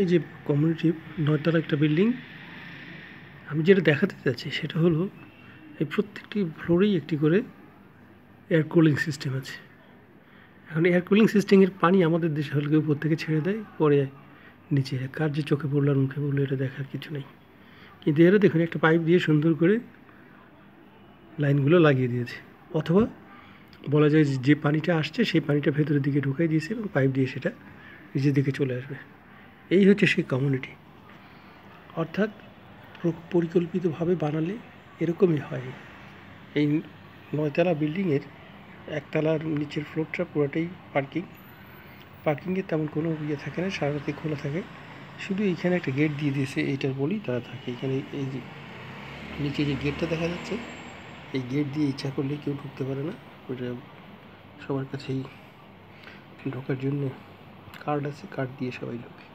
এই যে কমিউনিটি নয়তলা একটা বিল্ডিং আমি যেটা দেখাতে চাচ্ছি সেটা হলো এই প্রত্যেকটি ফ্লোরেই একটি করে এয়ার কুলিং সিস্টেম আছে এখন এয়ার কুলিং সিস্টেমের পানি আমাদের দেশে হলে কেউ থেকে ছেড়ে দেয় পরে নিচে কার যে চোখে পড়লো আর মুখে পড়লো এটা দেখার কিছু নেই কিন্তু এরা দেখুন একটা পাইপ দিয়ে সুন্দর করে লাইনগুলো লাগিয়ে দিয়েছে অথবা বলা যায় যে পানিটা আসছে সেই পানিটা ভেতরের দিকে ঢুকাই দিয়েছে এবং পাইপ দিয়ে সেটা নিজের দিকে চলে আসবে এই হচ্ছে সেই কমিউনিটি অর্থাৎ পরিকল্পিতভাবে বানালে এরকমই হয় এই নয়তলা বিল্ডিংয়ের একতলার নিচের ফ্লোরটা পুরোটাই পার্কিং পার্কিংয়ে তেমন কোনো ইয়ে থাকে না সারা রাতে খোলা থাকে শুধু এইখানে একটা গেট দিয়ে দিয়েছে এইটার বলেই তারা থাকে এখানে এই যে নিচে যে গেটটা দেখা যাচ্ছে এই গেট দিয়ে ইচ্ছা করলে কেউ ঢুকতে পারে না ওইটা সবার কাছেই ঢোকার জন্য কার্ড আছে কার্ড দিয়ে সবাই ঢোকে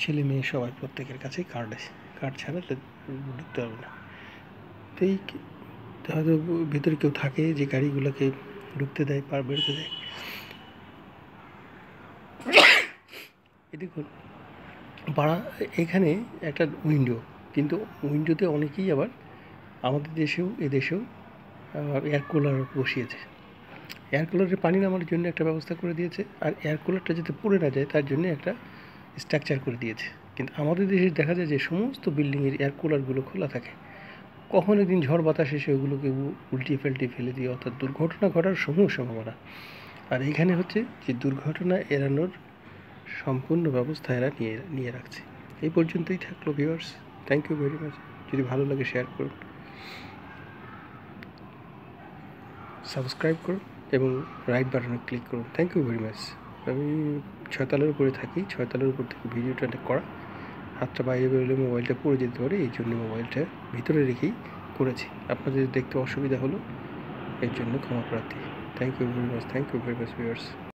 ছেলে মেয়ে সবাই প্রত্যেকের কাছেই কার্ড আছে কার্ড ছাড়া ঢুকতে হবে না তো এই হয়তো ভিতরে কেউ থাকে যে গাড়িগুলোকে ঢুকতে দেয় পার বেরোতে দেয় দেখুন পাড়া এখানে একটা উইন্ডো কিন্তু উইন্ডোতে অনেকেই আবার আমাদের দেশেও এদেশেও এয়ার কুলার বসিয়েছে এয়ার কুলারের পানি নামার জন্য একটা ব্যবস্থা করে দিয়েছে আর এয়ার কুলারটা যাতে পড়ে না যায় তার জন্য একটা স্ট্রাকচার করে দিয়েছে কিন্তু আমাদের দেশে দেখা যায় যে সমস্ত বিল্ডিংয়ের এয়ার কুলারগুলো খোলা থাকে কখন একদিন ঝড় বাতাস এসে ওগুলোকে উল্টিয়ে ফেলটি ফেলে দিয়ে অর্থাৎ দুর্ঘটনা ঘটার সমূহ সম্ভাবনা আর এখানে হচ্ছে যে দুর্ঘটনা এড়ানোর সম্পূর্ণ ব্যবস্থা এরা নিয়ে নিয়ে রাখছে এই পর্যন্তই থাকলো viewers thank you very much যদি ভালো লাগে শেয়ার করুন সাবস্ক্রাইব করুন এবং রাইট বাটনে ক্লিক করুন থ্যাংক ইউ ভেরি মাচ আমি ছয়তলার উপরে থাকি ছয়তলার উপর থেকে ভিডিওটা করা হাতটা বাইরে বেরোলে মোবাইলটা পড়ে যেতে পারে এই জন্য মোবাইলটা ভিতরে রেখেই করেছি আপনাদের দেখতে অসুবিধা হলো এর জন্য ক্ষমা প্রার্থী thank you very much thank you very much viewers